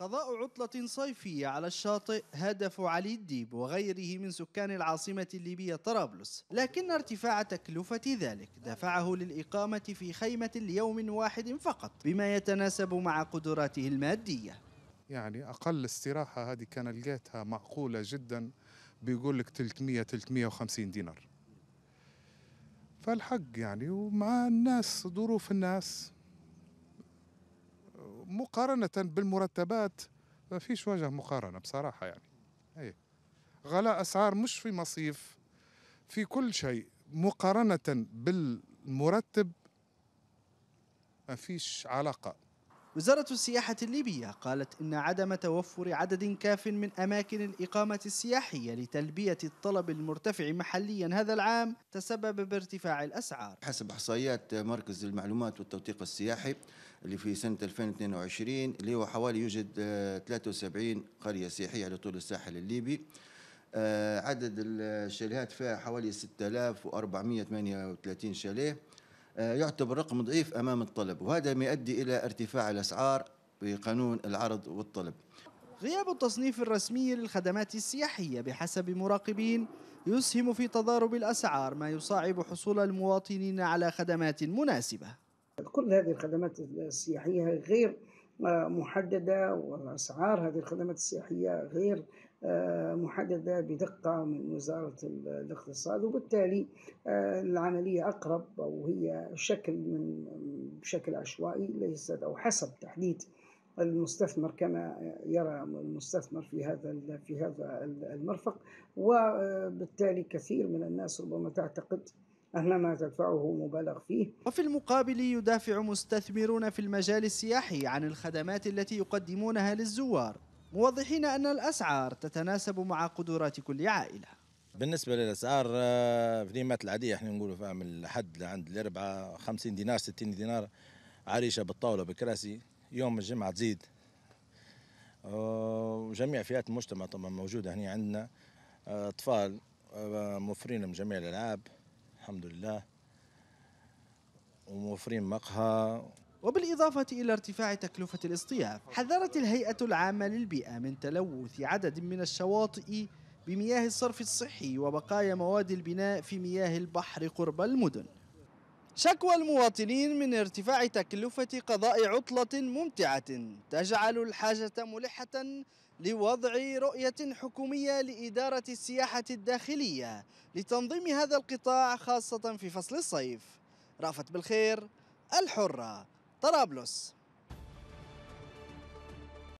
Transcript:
قضاء عطلة صيفية على الشاطئ هدف علي الديب وغيره من سكان العاصمة الليبية طرابلس، لكن ارتفاع تكلفة ذلك دفعه للإقامة في خيمة ليوم واحد فقط، بما يتناسب مع قدراته المادية. يعني أقل استراحة هذه كان لقيتها معقولة جدا بيقول لك 300 350 دينار. فالحق يعني ومع الناس ظروف الناس مقارنة بالمرتبات ما فيش وجه مقارنة بصراحة يعني أي غلاء أسعار مش في مصيف في كل شيء مقارنة بالمرتب ما فيش علاقة وزارة السياحة الليبية قالت إن عدم توفر عدد كاف من أماكن الإقامة السياحية لتلبية الطلب المرتفع محليا هذا العام تسبب بارتفاع الأسعار حسب إحصائيات مركز المعلومات والتوثيق السياحي اللي في سنة 2022 اللي هو حوالي يوجد 73 آه، قرية سياحية على طول الساحل الليبي آه، عدد الشاليهات فيها حوالي 6438 شاليه آه، يعتبر رقم ضعيف امام الطلب وهذا ما يؤدي الى ارتفاع الاسعار بقانون العرض والطلب غياب التصنيف الرسمي للخدمات السياحية بحسب مراقبين يسهم في تضارب الأسعار ما يصعب حصول المواطنين على خدمات مناسبة كل هذه الخدمات السياحية غير محددة وأسعار هذه الخدمات السياحية غير آه، محددة بدقة من وزارة الاقتصاد وبالتالي آه، العملية أقرب أو هي شكل من بشكل عشوائي ليست أو حسب تحديد المستثمر كما يرى المستثمر في هذا في هذا المرفق وبالتالي كثير من الناس ربما تعتقد مهما تدفعه مبالغ فيه وفي المقابل يدافع مستثمرون في المجال السياحي عن الخدمات التي يقدمونها للزوار موضحين أن الأسعار تتناسب مع قدرات كل عائلة بالنسبة للأسعار آه، في ديمات العادية احنا نقولوا من الحد عند الأربعة 50 دينار 60 دينار عريشة بالطاولة بالكراسي يوم الجمعة تزيد آه، وجميع فئات المجتمع طبعا موجودة هنا عندنا آه، أطفال موفرين لهم جميع الألعاب الحمد لله وموفرين مقهى وبالإضافة إلى ارتفاع تكلفة الاصطياف حذرت الهيئة العامة للبيئة من تلوث عدد من الشواطئ بمياه الصرف الصحي وبقايا مواد البناء في مياه البحر قرب المدن شكوى المواطنين من ارتفاع تكلفة قضاء عطلة ممتعة تجعل الحاجة ملحة لوضع رؤية حكومية لإدارة السياحة الداخلية لتنظيم هذا القطاع خاصة في فصل الصيف رافت بالخير الحرة طرابلس